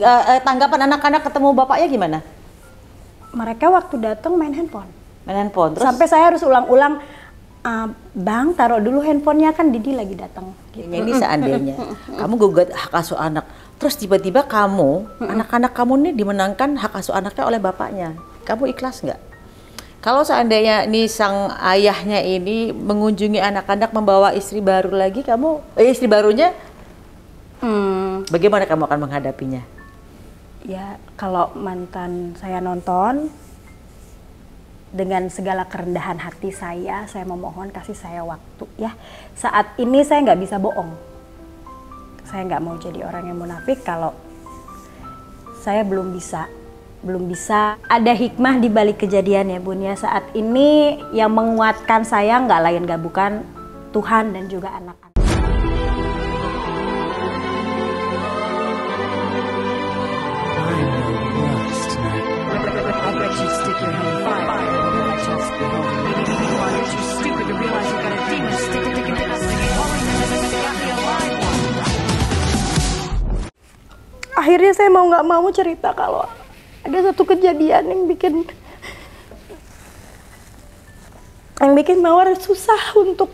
uh, tanggapan anak-anak ketemu bapaknya gimana? Mereka waktu datang main handphone. Main handphone. Terus? Sampai saya harus ulang-ulang, uh, bang taruh dulu handphonenya kan Didi lagi datang. Gitu. Ini seandainya kamu gugat hak asuh anak, terus tiba-tiba kamu anak-anak kamu ini dimenangkan hak asuh anaknya oleh bapaknya, kamu ikhlas nggak? Kalau seandainya nih sang ayahnya ini mengunjungi anak-anak membawa istri baru lagi, kamu eh, istri barunya, hmm. bagaimana kamu akan menghadapinya? ya kalau mantan saya nonton dengan segala kerendahan hati saya saya memohon kasih saya waktu ya saat ini saya nggak bisa bohong saya nggak mau jadi orang yang munafik kalau saya belum bisa belum bisa ada hikmah di balik kejadian ya bun ya saat ini yang menguatkan saya nggak lain nggak bukan Tuhan dan juga anak-anak akhirnya saya mau nggak mau cerita kalau ada satu kejadian yang bikin yang bikin Mawar susah untuk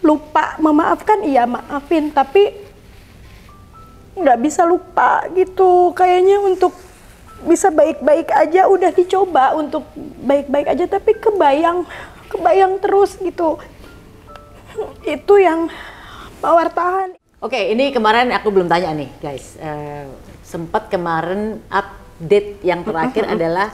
lupa memaafkan iya maafin tapi nggak bisa lupa gitu kayaknya untuk bisa baik-baik aja udah dicoba untuk baik-baik aja tapi kebayang kebayang terus gitu itu yang mawar tahan oke ini kemarin aku belum tanya nih guys uh, sempat kemarin update yang terakhir adalah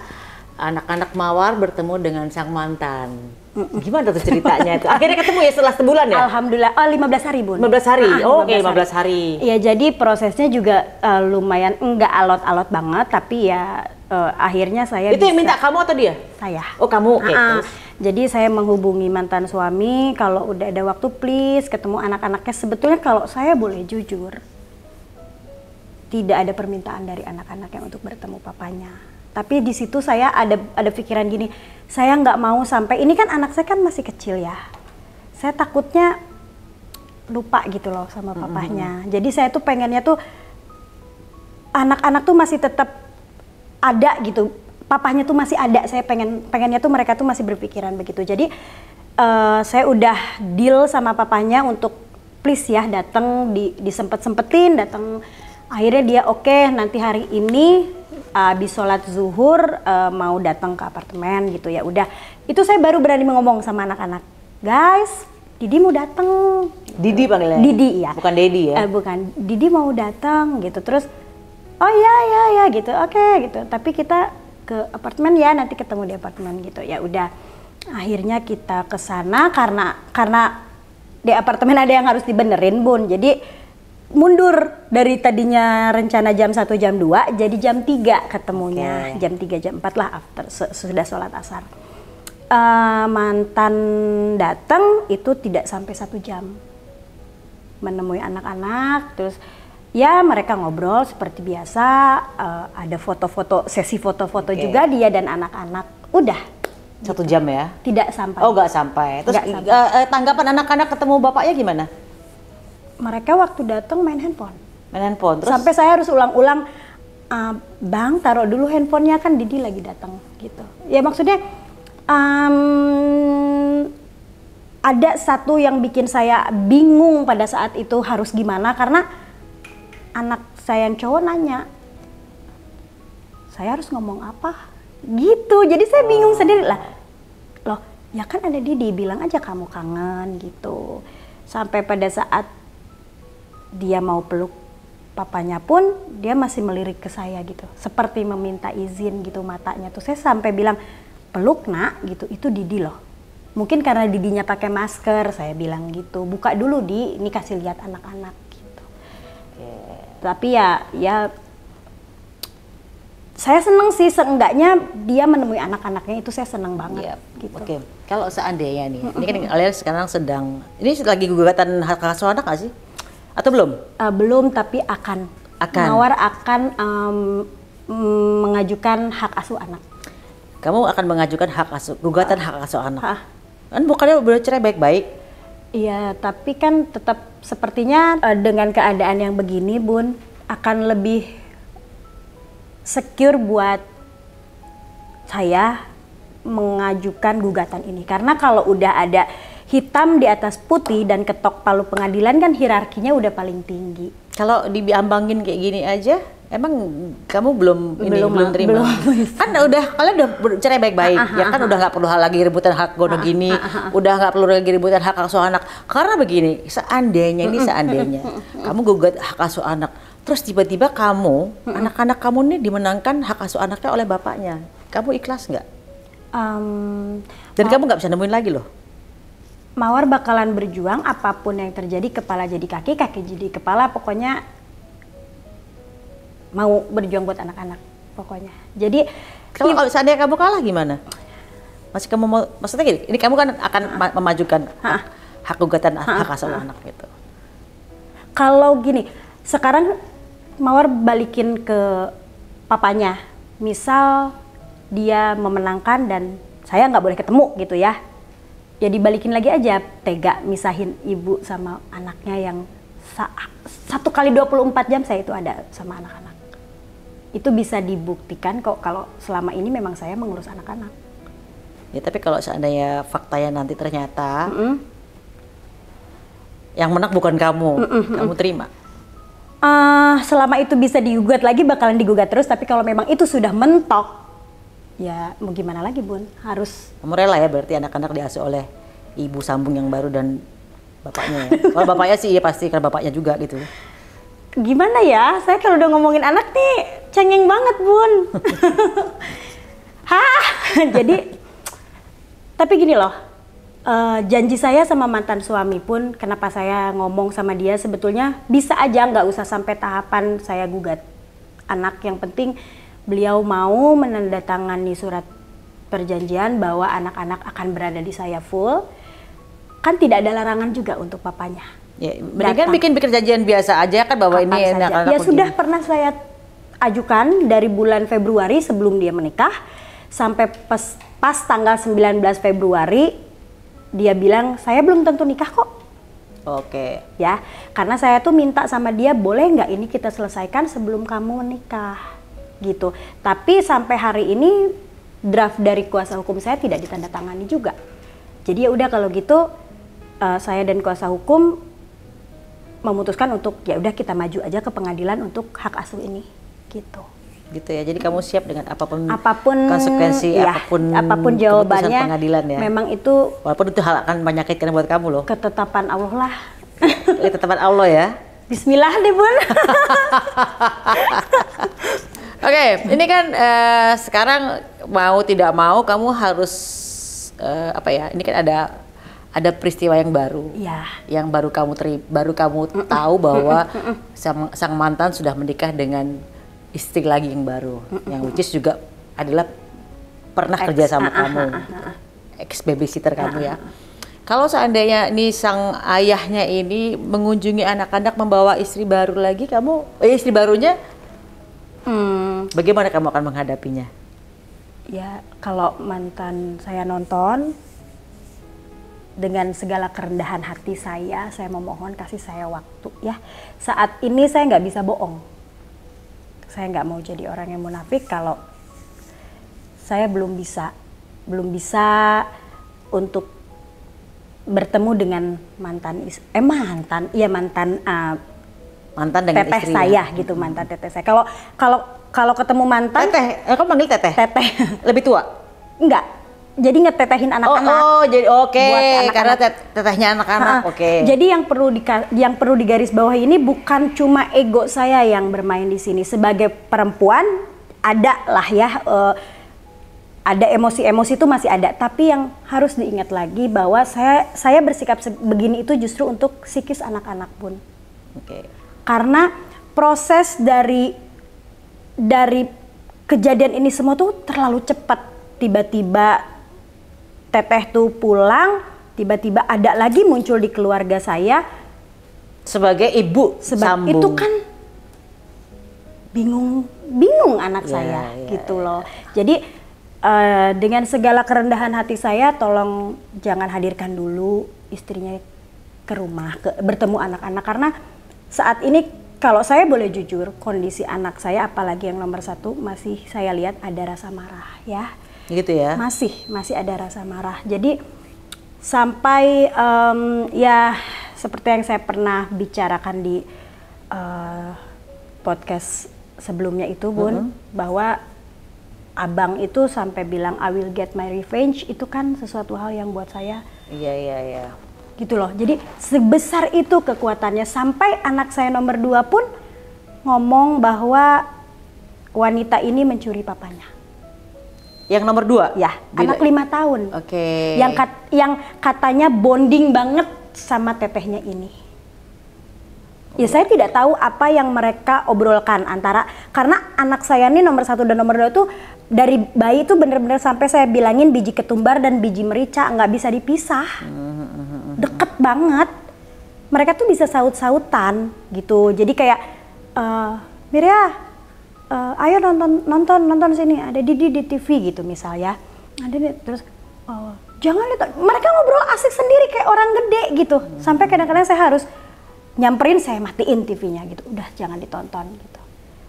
anak-anak mawar bertemu dengan sang mantan. Gimana tuh ceritanya itu? Akhirnya ketemu ya setelah sebulan ya? Alhamdulillah, oh 15 hari bun. 15 hari, ah, oh, oke okay, 15 hari. Iya jadi prosesnya juga uh, lumayan enggak alot-alot banget tapi ya uh, akhirnya saya Itu bisa, yang minta kamu atau dia? Saya. Oh kamu, oke. Okay, uh -uh. Jadi saya menghubungi mantan suami kalau udah ada waktu please ketemu anak-anaknya. Sebetulnya kalau saya boleh jujur tidak ada permintaan dari anak-anaknya untuk bertemu papanya. Tapi di situ saya ada ada pikiran gini, saya nggak mau sampai ini kan anak saya kan masih kecil ya. Saya takutnya lupa gitu loh sama papahnya. Mm -hmm. Jadi saya tuh pengennya tuh anak-anak tuh masih tetap ada gitu. Papahnya tuh masih ada. Saya pengen pengennya tuh mereka tuh masih berpikiran begitu. Jadi uh, saya udah deal sama papahnya untuk please ya datang di disempet sempetin datang akhirnya dia oke okay, nanti hari ini habis uh, sholat zuhur uh, mau datang ke apartemen gitu ya udah itu saya baru berani mengomong sama anak-anak guys Didi mau datang Didi panggilnya Didi ya bukan Dedi ya uh, bukan Didi mau datang gitu terus oh ya ya ya gitu oke okay, gitu tapi kita ke apartemen ya nanti ketemu di apartemen gitu ya udah akhirnya kita ke sana karena karena di apartemen ada yang harus dibenerin bun jadi mundur dari tadinya rencana jam 1 jam 2 jadi jam 3 ketemunya okay. jam 3 jam 4 lah after sudah sholat asar uh, mantan datang itu tidak sampai satu jam menemui anak-anak terus ya mereka ngobrol seperti biasa uh, ada foto-foto sesi foto-foto okay. juga dia dan anak-anak udah satu gitu. jam ya tidak sampai oh nggak sampai terus gak sampai. Uh, tanggapan anak-anak ketemu bapaknya gimana mereka waktu datang main handphone. Main handphone. Terus? Sampai saya harus ulang-ulang, uh, bang taruh dulu handphonenya kan Didi lagi datang gitu. Ya maksudnya um, ada satu yang bikin saya bingung pada saat itu harus gimana karena anak saya yang cowok nanya, saya harus ngomong apa? Gitu. Jadi saya bingung oh. sendiri lah. Loh, ya kan ada Didi bilang aja kamu kangen gitu. Sampai pada saat dia mau peluk papanya pun dia masih melirik ke saya gitu seperti meminta izin gitu matanya tuh saya sampai bilang peluk nak gitu itu Didi loh mungkin karena Didinya pakai masker saya bilang gitu buka dulu di ini kasih lihat anak-anak gitu yeah. tapi ya ya saya seneng sih seenggaknya dia menemui anak-anaknya itu saya seneng banget. yeah. Gitu. Oke, okay. kalau seandainya nih, mm -hmm. ini kan Alia sekarang sedang ini lagi gugatan hak asuh anak gak sih? atau belum? Uh, belum tapi akan. Akan. Mawar akan um, mengajukan hak asuh anak. Kamu akan mengajukan hak asuh, gugatan uh, hak asuh anak. Uh, kan bukannya udah cerai baik-baik? Iya, tapi kan tetap sepertinya uh, dengan keadaan yang begini, Bun, akan lebih secure buat saya mengajukan gugatan ini karena kalau udah ada hitam di atas putih dan ketok palu pengadilan kan hierarkinya udah paling tinggi. Kalau diambangin kayak gini aja, emang kamu belum ini belum, belum ah, terima. Belum. Kan udah kalian udah cerai baik-baik, ah, ah ya ah, kan ah, udah nggak perlu hal lagi ributan hak gono gini, udah nggak perlu lagi ributan hak asuh anak. Karena begini, seandainya ini seandainya kamu gugat hak asuh anak, terus tiba-tiba kamu anak-anak kamu nih dimenangkan hak asuh anaknya oleh bapaknya, kamu ikhlas nggak? Um, Dan kamu nggak bisa nemuin lagi loh. Mawar bakalan berjuang apapun yang terjadi kepala jadi kaki, kaki jadi kepala, pokoknya mau berjuang buat anak-anak pokoknya. Jadi kalau, kalau seandainya kamu kalah gimana? Masih kamu mau maksudnya gini, ini kamu kan akan ha. memajukan ha. hak gugatan ha. hak ha. anak gitu. Kalau gini, sekarang Mawar balikin ke papanya. Misal dia memenangkan dan saya nggak boleh ketemu gitu ya ya dibalikin lagi aja tega misahin ibu sama anaknya yang satu kali 24 jam saya itu ada sama anak-anak itu bisa dibuktikan kok kalau selama ini memang saya mengurus anak-anak ya tapi kalau seandainya fakta faktanya nanti ternyata mm -mm. yang menang bukan kamu mm -mm. kamu terima uh, selama itu bisa digugat lagi bakalan digugat terus tapi kalau memang itu sudah mentok ya mau gimana lagi bun harus kamu rela ya berarti anak-anak diasuh oleh ibu sambung yang baru dan bapaknya ya kalau bapaknya sih ya pasti karena bapaknya juga gitu gimana ya saya kalau udah ngomongin anak nih cengeng banget bun hah jadi tapi gini loh uh, janji saya sama mantan suami pun kenapa saya ngomong sama dia sebetulnya bisa aja nggak usah sampai tahapan saya gugat anak yang penting beliau mau menandatangani surat perjanjian bahwa anak-anak akan berada di saya full kan tidak ada larangan juga untuk papanya ya, mendingan bikin perjanjian biasa aja kan bahwa Kapan ini saja. anak-anak ya sudah pernah saya ajukan dari bulan Februari sebelum dia menikah sampai pas, pas tanggal 19 Februari dia bilang saya belum tentu nikah kok Oke. Okay. Ya, karena saya tuh minta sama dia boleh nggak ini kita selesaikan sebelum kamu menikah gitu. Tapi sampai hari ini draft dari kuasa hukum saya tidak ditandatangani juga. Jadi ya udah kalau gitu uh, saya dan kuasa hukum memutuskan untuk ya udah kita maju aja ke pengadilan untuk hak asuh ini gitu gitu ya jadi kamu siap dengan apapun apapun konsekuensi ya, apapun apapun jawabannya pengadilan ya memang itu walaupun itu hal akan menyakitkan buat kamu loh ketetapan Allah lah ketetapan Allah ya Bismillah deh bun okay, ini kan uh, sekarang mau tidak mau kamu harus uh, apa ya? Ini kan ada ada peristiwa yang baru, ya. yang baru kamu teri, baru kamu tahu bahwa sang, sang mantan sudah menikah dengan istri lagi yang baru, yang which is juga adalah pernah Ex, kerja sama uh, kamu, uh, uh, ex babysitter kamu ya. Kalau seandainya nih sang ayahnya ini mengunjungi anak-anak membawa istri baru lagi, kamu eh, istri barunya hmm bagaimana kamu akan menghadapinya? Ya, kalau mantan saya nonton dengan segala kerendahan hati saya, saya memohon kasih saya waktu ya. Saat ini saya nggak bisa bohong. Saya nggak mau jadi orang yang munafik kalau saya belum bisa, belum bisa untuk bertemu dengan mantan is eh mantan iya mantan uh, mantan dengan teteh istri saya gitu mantan tetes saya kalau kalau kalau ketemu mantan teteh eh, kamu panggil teteh teteh lebih tua enggak jadi ngetetehin oh, anak-anak oh, oh jadi oke okay. Buat anak -anak. karena tetehnya anak-anak oke okay. jadi yang perlu di yang perlu digaris bawah ini bukan cuma ego saya yang bermain di sini sebagai perempuan ada lah ya uh, ada emosi-emosi itu masih ada tapi yang harus diingat lagi bahwa saya saya bersikap begini itu justru untuk psikis anak-anak pun okay. karena proses dari dari kejadian ini semua tuh terlalu cepat tiba-tiba teteh tuh pulang tiba-tiba ada lagi muncul di keluarga saya sebagai ibu Seba sambung itu kan bingung bingung anak yeah, saya yeah, gitu yeah. loh jadi uh, dengan segala kerendahan hati saya tolong jangan hadirkan dulu istrinya ke rumah ke, bertemu anak-anak karena saat ini kalau saya boleh jujur, kondisi anak saya apalagi yang nomor satu masih saya lihat ada rasa marah ya. Gitu ya. Masih, masih ada rasa marah. Jadi sampai um, ya seperti yang saya pernah bicarakan di uh, podcast sebelumnya itu, Bun, mm -hmm. bahwa abang itu sampai bilang I will get my revenge itu kan sesuatu hal yang buat saya. Iya, iya, iya gitu loh. Jadi sebesar itu kekuatannya sampai anak saya nomor dua pun ngomong bahwa wanita ini mencuri papanya. Yang nomor dua? Ya, Bila... anak lima tahun. Oke. Okay. Yang kat, yang katanya bonding banget sama tetehnya ini. Ya saya tidak tahu apa yang mereka obrolkan antara karena anak saya ini nomor satu dan nomor dua tuh dari bayi itu bener-bener sampai saya bilangin biji ketumbar dan biji merica nggak bisa dipisah. Mm -hmm, hmm, hmm deket banget mereka tuh bisa saut-sautan gitu jadi kayak uh, eh, Mirya uh, eh, ayo nonton nonton nonton sini ada Didi di TV gitu misalnya ada nih terus oh, jangan lihat mereka ngobrol asik sendiri kayak orang gede gitu hmm. sampai kadang-kadang saya harus nyamperin saya matiin TV-nya gitu udah jangan ditonton gitu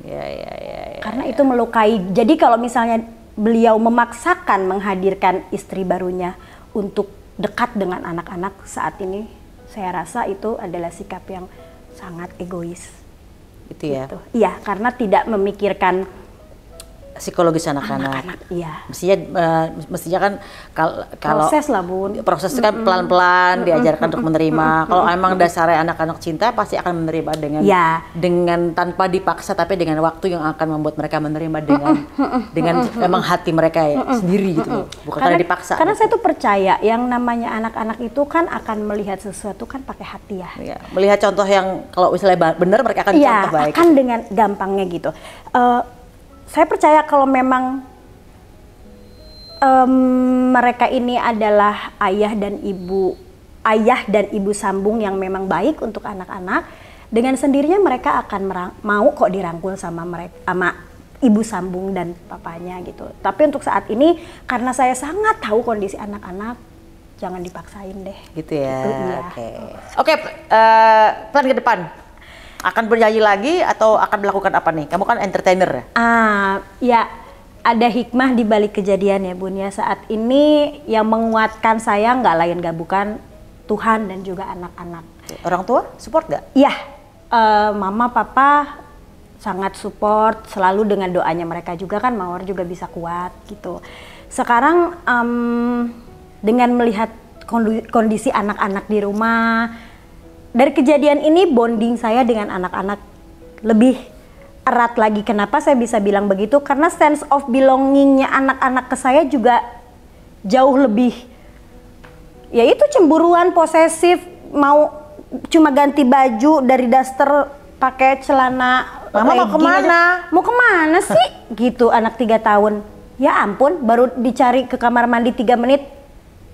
ya ya ya, ya karena ya. itu melukai jadi kalau misalnya beliau memaksakan menghadirkan istri barunya untuk dekat dengan anak-anak saat ini saya rasa itu adalah sikap yang sangat egois gitu ya gitu. iya karena tidak memikirkan psikologis anak-anak. Iya. Mestinya uh, mestinya kan kal kalau proses lah bun. Proses kan pelan-pelan mm -hmm. diajarkan mm -hmm. untuk menerima. Mm -hmm. Kalau emang dasarnya anak-anak cinta pasti akan menerima dengan yeah. dengan tanpa dipaksa tapi dengan waktu yang akan membuat mereka menerima dengan dengan emang hati mereka ya sendiri gitu -hmm. Bukan karena, dipaksa. Karena gitu. saya tuh percaya yang namanya anak-anak itu kan akan melihat sesuatu kan pakai hati ya. Iya, melihat contoh yang kalau misalnya benar mereka akan yeah, contoh baik. Iya Akan dengan gampangnya gitu. Uh, saya percaya kalau memang um, mereka ini adalah ayah dan ibu ayah dan ibu sambung yang memang baik untuk anak-anak dengan sendirinya mereka akan merang, mau kok dirangkul sama mereka sama ibu sambung dan papanya gitu tapi untuk saat ini karena saya sangat tahu kondisi anak-anak jangan dipaksain deh gitu ya gitu, iya. oke gitu, oke okay. okay, uh, eh, plan ke depan akan bernyanyi lagi atau akan melakukan apa nih? Kamu kan entertainer ya? Ah, ya ada hikmah di balik kejadian ya Bun ya. Saat ini yang menguatkan saya nggak lain nggak bukan Tuhan dan juga anak-anak. Orang tua support nggak? Iya, uh, mama, papa sangat support selalu dengan doanya mereka juga kan Mawar juga bisa kuat gitu. Sekarang um, dengan melihat kondisi anak-anak di rumah dari kejadian ini bonding saya dengan anak-anak lebih erat lagi. Kenapa saya bisa bilang begitu? Karena sense of belongingnya anak-anak ke saya juga jauh lebih. Ya itu cemburuan, posesif, mau cuma ganti baju dari daster pakai celana. Mama eh, mau kemana? Mau kemana sih? gitu anak tiga tahun. Ya ampun, baru dicari ke kamar mandi tiga menit.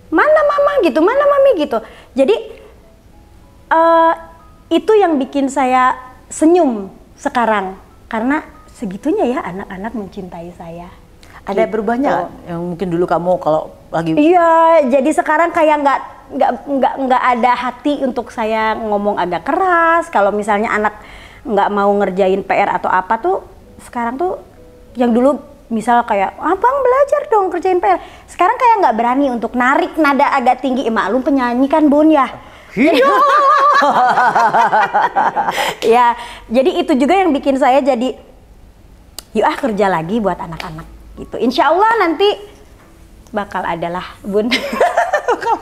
Mana mama gitu, mana mami gitu. Jadi uh, itu yang bikin saya senyum sekarang karena segitunya ya anak-anak mencintai saya. Ada gitu. berubahnya yang mungkin dulu kamu kalau lagi Iya, jadi sekarang kayak nggak nggak nggak nggak ada hati untuk saya ngomong agak keras kalau misalnya anak nggak mau ngerjain PR atau apa tuh sekarang tuh yang dulu misal kayak abang belajar dong kerjain PR sekarang kayak nggak berani untuk narik nada agak tinggi eh, maklum penyanyi kan bun ya Hiyo. ya, jadi itu juga yang bikin saya jadi yuk ah kerja lagi buat anak-anak gitu. Insya Allah nanti bakal adalah bun.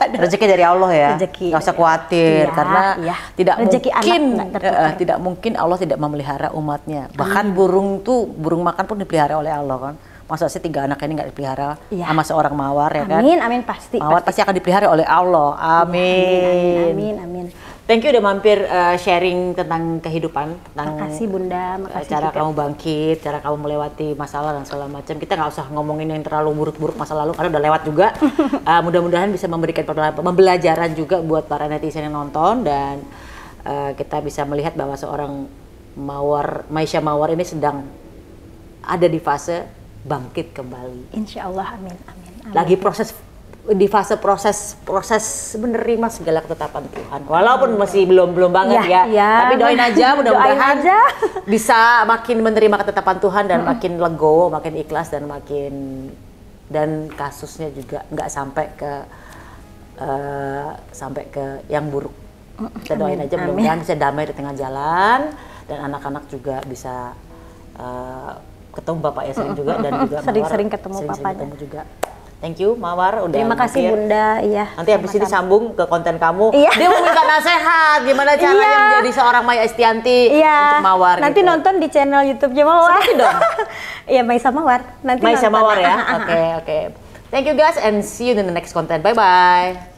Rezeki dari Allah ya. Rezeki. Gak usah khawatir ya, karena ya. tidak Rezeki mungkin uh, tidak mungkin Allah tidak memelihara umatnya. Bahkan hmm. burung tuh burung makan pun dipelihara oleh Allah kan masa sih tiga anak ini nggak dipelihara ya. sama seorang mawar ya amin, kan? Amin, amin pasti. Mawar pasti, pasti akan dipelihara oleh Allah. Iya, amin. Ya, amin, amin, amin. Thank you udah mampir uh, sharing tentang kehidupan, tentang makasih Bunda, eh, makasih cara juga. kamu bangkit, cara kamu melewati masalah dan segala macam. Kita nggak usah ngomongin yang terlalu buruk-buruk masa lalu karena udah lewat juga. uh, mudah-mudahan bisa memberikan pembelajaran juga buat para netizen yang nonton dan uh, kita bisa melihat bahwa seorang Mawar, Maisha Mawar ini sedang ada di fase bangkit kembali. Insya Allah, amin, amin. amin. Lagi proses di fase proses proses menerima segala ketetapan Tuhan. Walaupun masih belum belum banget iya, ya, ya, ya. tapi doain aja mudah-mudahan bisa makin menerima ketetapan Tuhan dan hmm. makin legowo, makin ikhlas dan makin dan kasusnya juga nggak sampai ke uh, sampai ke yang buruk. Kita doain amin, aja mudah-mudahan bisa damai di tengah jalan dan anak-anak juga bisa uh, ketemu Bapak ya sering juga dan juga sering-sering ketemu sering, sering ketemu ya. juga. Thank you Mawar udah Terima kasih Bunda, iya. Nanti habis ini sambung ke konten kamu. Iya. Dia mau minta nasehat gimana iya. caranya iya. menjadi seorang Maya Estianti iya. untuk Mawar. Nanti gitu. nonton di channel YouTube-nya Mawar. Nanti dong. Iya Maisa Mawar. Nanti Maisa nonton. Mawar ya. Oke, oke. Okay, okay. Thank you guys and see you in the next content. Bye bye.